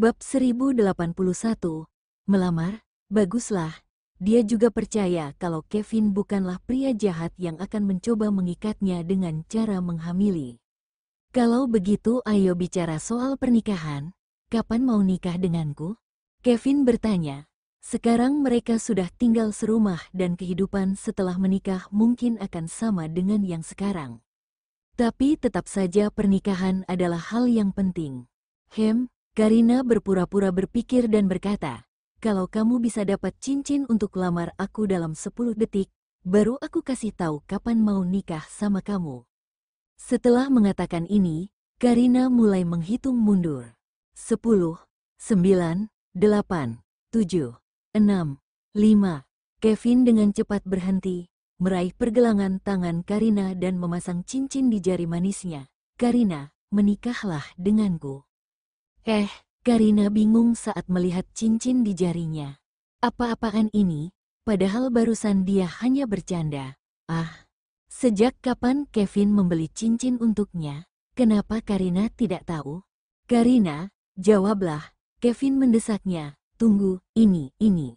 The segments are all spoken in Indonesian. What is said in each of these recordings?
Bab 1081, Melamar, baguslah. Dia juga percaya kalau Kevin bukanlah pria jahat yang akan mencoba mengikatnya dengan cara menghamili. Kalau begitu ayo bicara soal pernikahan, kapan mau nikah denganku? Kevin bertanya. Sekarang mereka sudah tinggal serumah dan kehidupan setelah menikah mungkin akan sama dengan yang sekarang. Tapi tetap saja pernikahan adalah hal yang penting. Hem, Karina berpura-pura berpikir dan berkata, kalau kamu bisa dapat cincin untuk lamar aku dalam 10 detik, baru aku kasih tahu kapan mau nikah sama kamu. Setelah mengatakan ini, Karina mulai menghitung mundur. 10, 9, 8, 7, 6, 5. Kevin dengan cepat berhenti, meraih pergelangan tangan Karina dan memasang cincin di jari manisnya. Karina, menikahlah denganku. Eh, Karina bingung saat melihat cincin di jarinya. Apa-apaan ini? Padahal barusan dia hanya bercanda. Ah, sejak kapan Kevin membeli cincin untuknya? Kenapa Karina tidak tahu? Karina, jawablah. Kevin mendesaknya. Tunggu, ini, ini.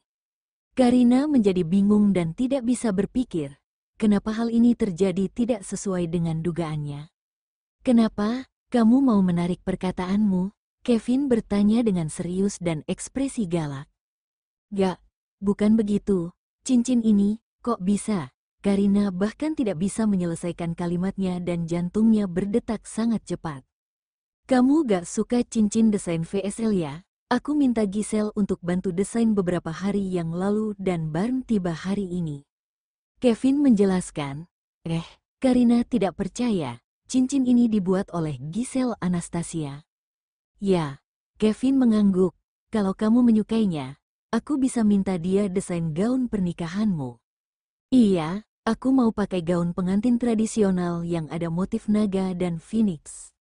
Karina menjadi bingung dan tidak bisa berpikir. Kenapa hal ini terjadi tidak sesuai dengan dugaannya? Kenapa kamu mau menarik perkataanmu? Kevin bertanya dengan serius dan ekspresi galak. Gak, bukan begitu. Cincin ini, kok bisa? Karina bahkan tidak bisa menyelesaikan kalimatnya dan jantungnya berdetak sangat cepat. Kamu gak suka cincin desain VSL ya? Aku minta Giselle untuk bantu desain beberapa hari yang lalu dan baru tiba hari ini. Kevin menjelaskan, eh, Karina tidak percaya, cincin ini dibuat oleh Giselle Anastasia. Ya. Kevin mengangguk. Kalau kamu menyukainya, aku bisa minta dia desain gaun pernikahanmu. Iya, aku mau pakai gaun pengantin tradisional yang ada motif naga dan phoenix.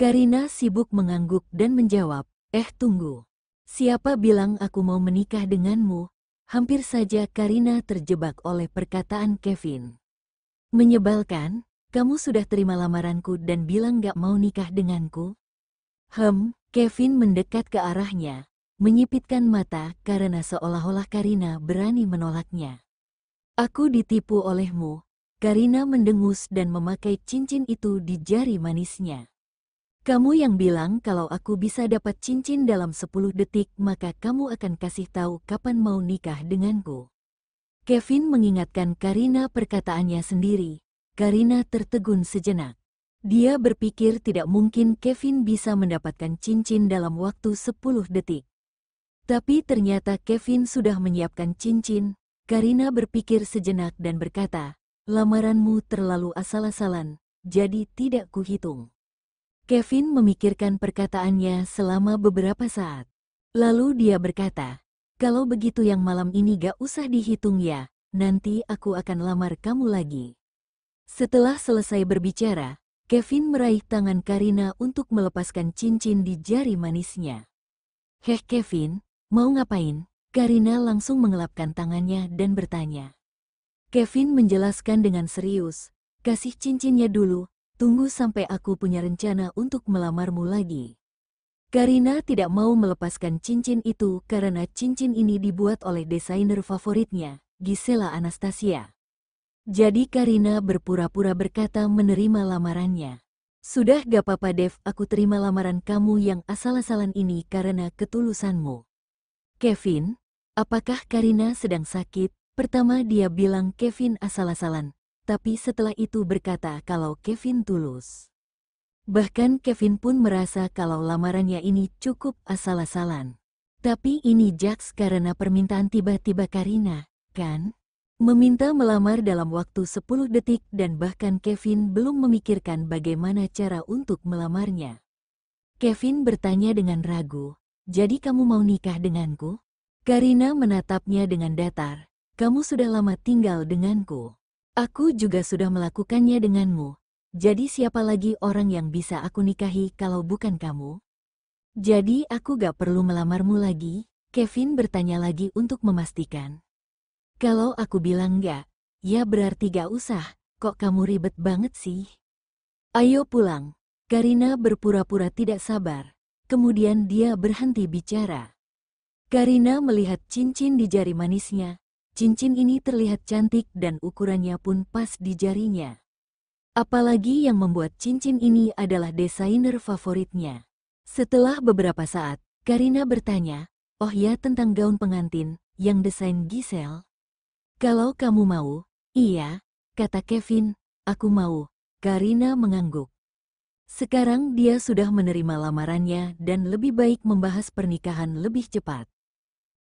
Karina sibuk mengangguk dan menjawab, eh tunggu. Siapa bilang aku mau menikah denganmu? Hampir saja Karina terjebak oleh perkataan Kevin. Menyebalkan, kamu sudah terima lamaranku dan bilang gak mau nikah denganku? Hem, Kevin mendekat ke arahnya, menyipitkan mata karena seolah-olah Karina berani menolaknya. Aku ditipu olehmu, Karina mendengus dan memakai cincin itu di jari manisnya. Kamu yang bilang kalau aku bisa dapat cincin dalam 10 detik maka kamu akan kasih tahu kapan mau nikah denganku. Kevin mengingatkan Karina perkataannya sendiri. Karina tertegun sejenak. Dia berpikir tidak mungkin Kevin bisa mendapatkan cincin dalam waktu 10 detik. Tapi ternyata Kevin sudah menyiapkan cincin. Karina berpikir sejenak dan berkata, lamaranmu terlalu asal-asalan, jadi tidak kuhitung. Kevin memikirkan perkataannya selama beberapa saat. Lalu dia berkata, kalau begitu yang malam ini gak usah dihitung ya, nanti aku akan lamar kamu lagi. Setelah selesai berbicara, Kevin meraih tangan Karina untuk melepaskan cincin di jari manisnya. Heh Kevin, mau ngapain? Karina langsung mengelapkan tangannya dan bertanya. Kevin menjelaskan dengan serius, kasih cincinnya dulu, tunggu sampai aku punya rencana untuk melamarmu lagi. Karina tidak mau melepaskan cincin itu karena cincin ini dibuat oleh desainer favoritnya, Gisela Anastasia. Jadi Karina berpura-pura berkata menerima lamarannya. Sudah gak apa-apa Dev, aku terima lamaran kamu yang asal-asalan ini karena ketulusanmu. Kevin, apakah Karina sedang sakit? Pertama dia bilang Kevin asal-asalan, tapi setelah itu berkata kalau Kevin tulus. Bahkan Kevin pun merasa kalau lamarannya ini cukup asal-asalan. Tapi ini Jax karena permintaan tiba-tiba Karina, kan? meminta melamar dalam waktu 10 detik dan bahkan Kevin belum memikirkan bagaimana cara untuk melamarnya. Kevin bertanya dengan ragu, jadi kamu mau nikah denganku? Karina menatapnya dengan datar, kamu sudah lama tinggal denganku. Aku juga sudah melakukannya denganmu, jadi siapa lagi orang yang bisa aku nikahi kalau bukan kamu? Jadi aku gak perlu melamarmu lagi? Kevin bertanya lagi untuk memastikan. Kalau aku bilang nggak, ya berarti gak usah, kok kamu ribet banget sih? Ayo pulang. Karina berpura-pura tidak sabar. Kemudian dia berhenti bicara. Karina melihat cincin di jari manisnya. Cincin ini terlihat cantik dan ukurannya pun pas di jarinya. Apalagi yang membuat cincin ini adalah desainer favoritnya. Setelah beberapa saat, Karina bertanya, oh ya tentang gaun pengantin yang desain Giselle. Kalau kamu mau, iya, kata Kevin, aku mau. Karina mengangguk. Sekarang dia sudah menerima lamarannya dan lebih baik membahas pernikahan lebih cepat.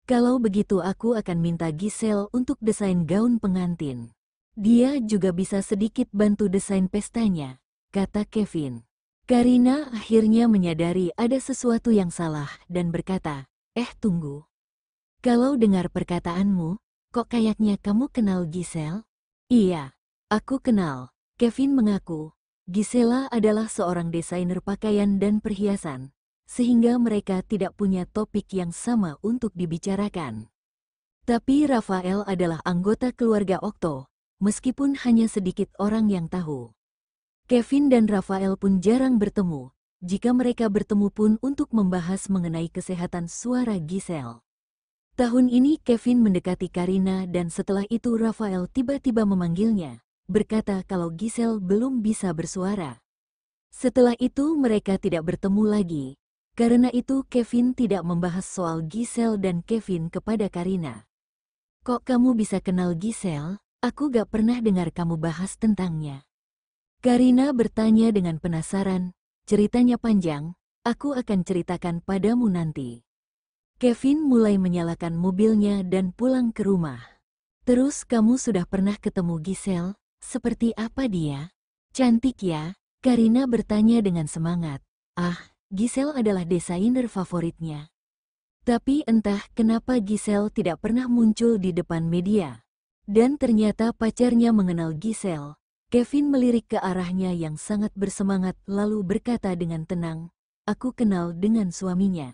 Kalau begitu aku akan minta Giselle untuk desain gaun pengantin. Dia juga bisa sedikit bantu desain pestanya, kata Kevin. Karina akhirnya menyadari ada sesuatu yang salah dan berkata, eh tunggu. Kalau dengar perkataanmu, Kok kayaknya kamu kenal Giselle? Iya, aku kenal. Kevin mengaku, Gisela adalah seorang desainer pakaian dan perhiasan, sehingga mereka tidak punya topik yang sama untuk dibicarakan. Tapi Rafael adalah anggota keluarga Okto, meskipun hanya sedikit orang yang tahu. Kevin dan Rafael pun jarang bertemu, jika mereka bertemu pun untuk membahas mengenai kesehatan suara Giselle. Tahun ini Kevin mendekati Karina dan setelah itu Rafael tiba-tiba memanggilnya, berkata kalau Giselle belum bisa bersuara. Setelah itu mereka tidak bertemu lagi. Karena itu Kevin tidak membahas soal Giselle dan Kevin kepada Karina. Kok kamu bisa kenal Giselle? Aku gak pernah dengar kamu bahas tentangnya. Karina bertanya dengan penasaran, ceritanya panjang, aku akan ceritakan padamu nanti. Kevin mulai menyalakan mobilnya dan pulang ke rumah. Terus kamu sudah pernah ketemu Giselle? Seperti apa dia? Cantik ya? Karina bertanya dengan semangat. Ah, Giselle adalah desainer favoritnya. Tapi entah kenapa Giselle tidak pernah muncul di depan media. Dan ternyata pacarnya mengenal Giselle. Kevin melirik ke arahnya yang sangat bersemangat lalu berkata dengan tenang, Aku kenal dengan suaminya.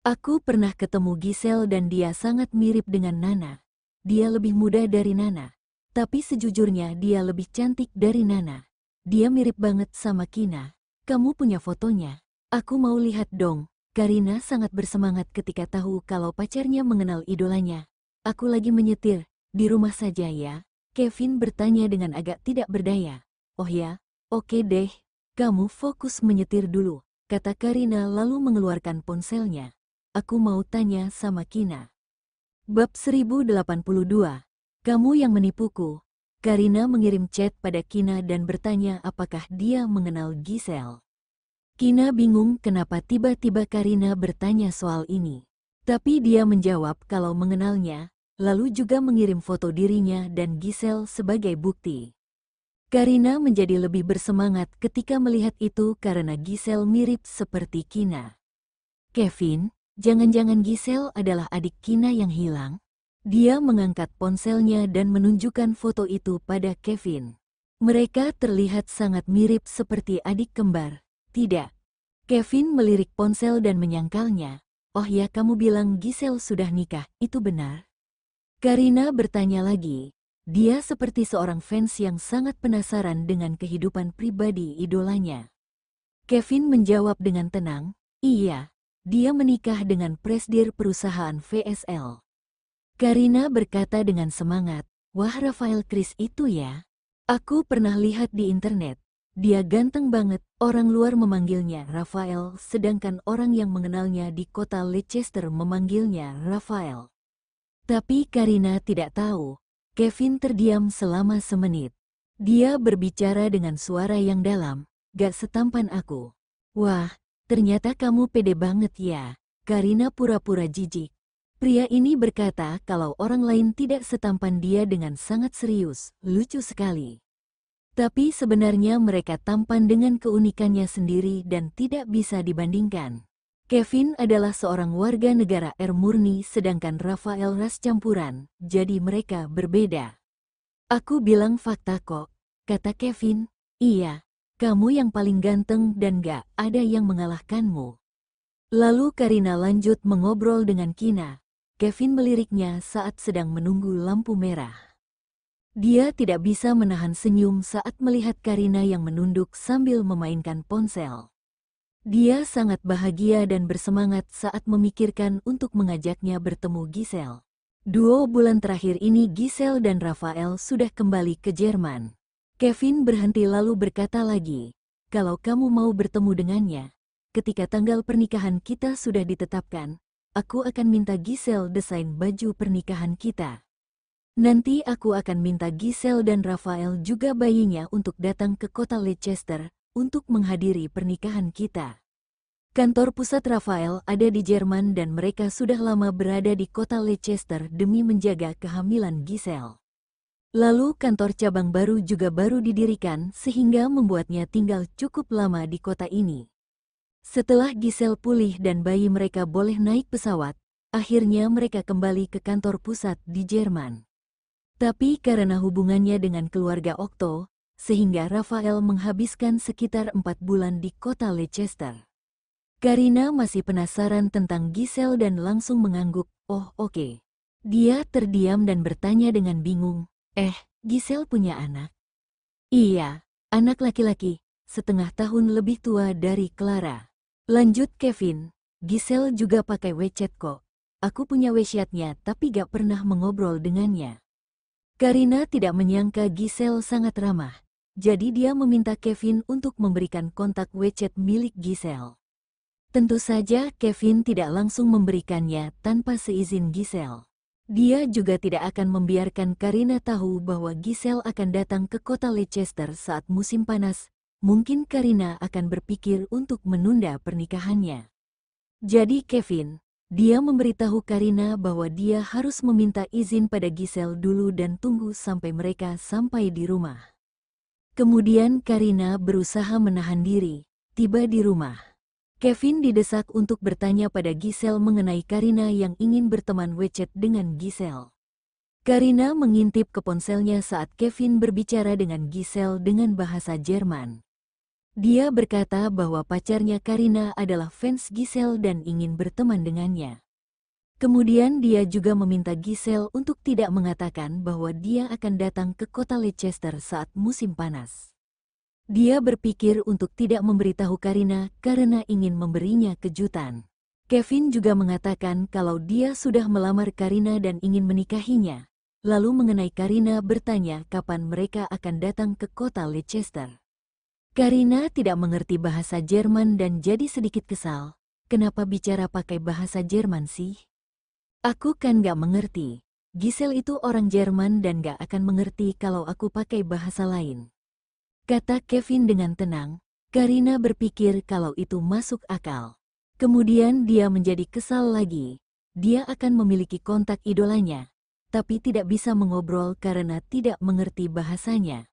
Aku pernah ketemu Giselle dan dia sangat mirip dengan Nana. Dia lebih muda dari Nana. Tapi sejujurnya dia lebih cantik dari Nana. Dia mirip banget sama Kina. Kamu punya fotonya. Aku mau lihat dong. Karina sangat bersemangat ketika tahu kalau pacarnya mengenal idolanya. Aku lagi menyetir, di rumah saja ya. Kevin bertanya dengan agak tidak berdaya. Oh ya, oke deh. Kamu fokus menyetir dulu, kata Karina lalu mengeluarkan ponselnya aku mau tanya sama Kina. Bab 1082, Kamu yang menipuku. Karina mengirim chat pada Kina dan bertanya apakah dia mengenal Giselle. Kina bingung kenapa tiba-tiba Karina bertanya soal ini. Tapi dia menjawab kalau mengenalnya, lalu juga mengirim foto dirinya dan Giselle sebagai bukti. Karina menjadi lebih bersemangat ketika melihat itu karena Giselle mirip seperti Kina. Kevin, Jangan-jangan Giselle adalah adik Kina yang hilang? Dia mengangkat ponselnya dan menunjukkan foto itu pada Kevin. Mereka terlihat sangat mirip seperti adik kembar. Tidak. Kevin melirik ponsel dan menyangkalnya. Oh ya kamu bilang Giselle sudah nikah, itu benar? Karina bertanya lagi. Dia seperti seorang fans yang sangat penasaran dengan kehidupan pribadi idolanya. Kevin menjawab dengan tenang, iya, dia menikah dengan presdir perusahaan VSL. Karina berkata dengan semangat, Wah Rafael Chris itu ya. Aku pernah lihat di internet, dia ganteng banget, orang luar memanggilnya Rafael, sedangkan orang yang mengenalnya di kota Leicester memanggilnya Rafael. Tapi Karina tidak tahu, Kevin terdiam selama semenit. Dia berbicara dengan suara yang dalam, gak setampan aku. Wah, Ternyata kamu pede banget ya. Karina pura-pura jijik. Pria ini berkata kalau orang lain tidak setampan dia dengan sangat serius, lucu sekali. Tapi sebenarnya mereka tampan dengan keunikannya sendiri dan tidak bisa dibandingkan. Kevin adalah seorang warga negara air murni sedangkan Rafael ras campuran, jadi mereka berbeda. Aku bilang fakta kok, kata Kevin. Iya, kamu yang paling ganteng dan gak ada yang mengalahkanmu. Lalu Karina lanjut mengobrol dengan Kina. Kevin meliriknya saat sedang menunggu lampu merah. Dia tidak bisa menahan senyum saat melihat Karina yang menunduk sambil memainkan ponsel. Dia sangat bahagia dan bersemangat saat memikirkan untuk mengajaknya bertemu Giselle. Dua bulan terakhir ini Giselle dan Rafael sudah kembali ke Jerman. Kevin berhenti lalu berkata lagi, kalau kamu mau bertemu dengannya, ketika tanggal pernikahan kita sudah ditetapkan, aku akan minta Giselle desain baju pernikahan kita. Nanti aku akan minta Giselle dan Rafael juga bayinya untuk datang ke kota Leicester untuk menghadiri pernikahan kita. Kantor pusat Rafael ada di Jerman dan mereka sudah lama berada di kota Leicester demi menjaga kehamilan Giselle. Lalu kantor cabang baru juga baru didirikan sehingga membuatnya tinggal cukup lama di kota ini. Setelah Giselle pulih dan bayi mereka boleh naik pesawat, akhirnya mereka kembali ke kantor pusat di Jerman. Tapi karena hubungannya dengan keluarga Okto, sehingga Rafael menghabiskan sekitar empat bulan di kota Leicester. Karina masih penasaran tentang Giselle dan langsung mengangguk, oh oke. Okay. Dia terdiam dan bertanya dengan bingung, Eh, Giselle punya anak? Iya, anak laki-laki, setengah tahun lebih tua dari Clara. Lanjut Kevin, Giselle juga pakai WeChat kok. Aku punya WeChatnya tapi gak pernah mengobrol dengannya. Karina tidak menyangka Giselle sangat ramah. Jadi dia meminta Kevin untuk memberikan kontak WeChat milik Giselle. Tentu saja Kevin tidak langsung memberikannya tanpa seizin Giselle. Dia juga tidak akan membiarkan Karina tahu bahwa Giselle akan datang ke kota Leicester saat musim panas. Mungkin Karina akan berpikir untuk menunda pernikahannya. Jadi Kevin, dia memberitahu Karina bahwa dia harus meminta izin pada Giselle dulu dan tunggu sampai mereka sampai di rumah. Kemudian Karina berusaha menahan diri, tiba di rumah. Kevin didesak untuk bertanya pada Giselle mengenai Karina yang ingin berteman WeChat dengan Giselle. Karina mengintip ke ponselnya saat Kevin berbicara dengan Giselle dengan bahasa Jerman. Dia berkata bahwa pacarnya Karina adalah fans Giselle dan ingin berteman dengannya. Kemudian dia juga meminta Giselle untuk tidak mengatakan bahwa dia akan datang ke kota Leicester saat musim panas. Dia berpikir untuk tidak memberitahu Karina karena ingin memberinya kejutan. Kevin juga mengatakan kalau dia sudah melamar Karina dan ingin menikahinya. Lalu mengenai Karina bertanya kapan mereka akan datang ke kota Leicester. Karina tidak mengerti bahasa Jerman dan jadi sedikit kesal. Kenapa bicara pakai bahasa Jerman sih? Aku kan gak mengerti. Giselle itu orang Jerman dan gak akan mengerti kalau aku pakai bahasa lain kata Kevin dengan tenang. Karina berpikir kalau itu masuk akal. Kemudian dia menjadi kesal lagi. Dia akan memiliki kontak idolanya, tapi tidak bisa mengobrol karena tidak mengerti bahasanya.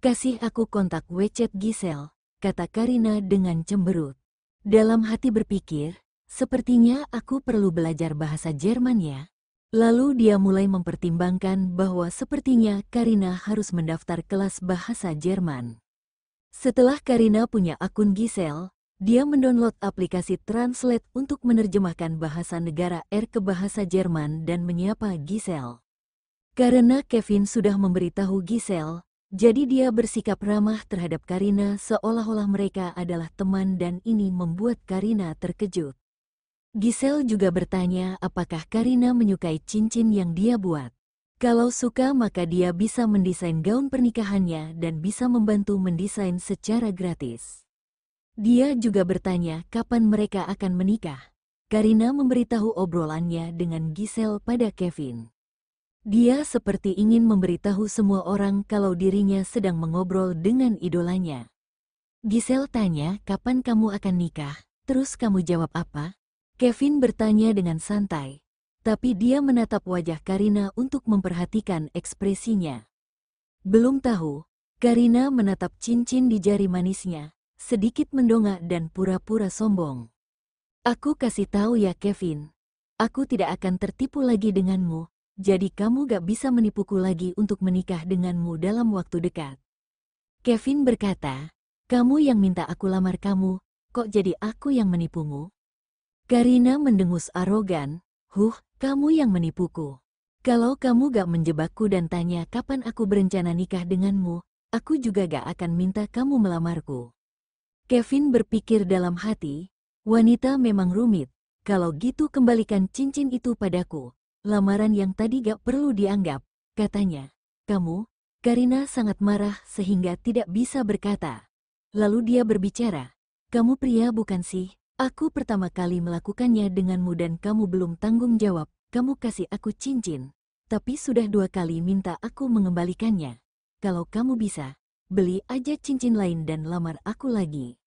Kasih aku kontak WeChat Giselle, kata Karina dengan cemberut. Dalam hati berpikir, sepertinya aku perlu belajar bahasa Jerman ya. Lalu dia mulai mempertimbangkan bahwa sepertinya Karina harus mendaftar kelas bahasa Jerman. Setelah Karina punya akun Giselle, dia mendownload aplikasi Translate untuk menerjemahkan bahasa negara R ke bahasa Jerman dan menyapa Giselle. Karena Kevin sudah memberitahu Giselle, jadi dia bersikap ramah terhadap Karina seolah-olah mereka adalah teman dan ini membuat Karina terkejut. Giselle juga bertanya apakah Karina menyukai cincin yang dia buat. Kalau suka maka dia bisa mendesain gaun pernikahannya dan bisa membantu mendesain secara gratis. Dia juga bertanya kapan mereka akan menikah. Karina memberitahu obrolannya dengan Giselle pada Kevin. Dia seperti ingin memberitahu semua orang kalau dirinya sedang mengobrol dengan idolanya. Giselle tanya kapan kamu akan nikah, terus kamu jawab apa? Kevin bertanya dengan santai, tapi dia menatap wajah Karina untuk memperhatikan ekspresinya. Belum tahu, Karina menatap cincin di jari manisnya, sedikit mendongak dan pura-pura sombong. Aku kasih tahu ya Kevin, aku tidak akan tertipu lagi denganmu, jadi kamu gak bisa menipuku lagi untuk menikah denganmu dalam waktu dekat. Kevin berkata, kamu yang minta aku lamar kamu, kok jadi aku yang menipumu? Karina mendengus arogan, Huh, kamu yang menipuku. Kalau kamu gak menjebakku dan tanya kapan aku berencana nikah denganmu, aku juga gak akan minta kamu melamarku. Kevin berpikir dalam hati, wanita memang rumit, kalau gitu kembalikan cincin itu padaku, lamaran yang tadi gak perlu dianggap, katanya. Kamu, Karina sangat marah sehingga tidak bisa berkata. Lalu dia berbicara, kamu pria bukan sih? Aku pertama kali melakukannya denganmu dan kamu belum tanggung jawab, kamu kasih aku cincin. Tapi sudah dua kali minta aku mengembalikannya. Kalau kamu bisa, beli aja cincin lain dan lamar aku lagi.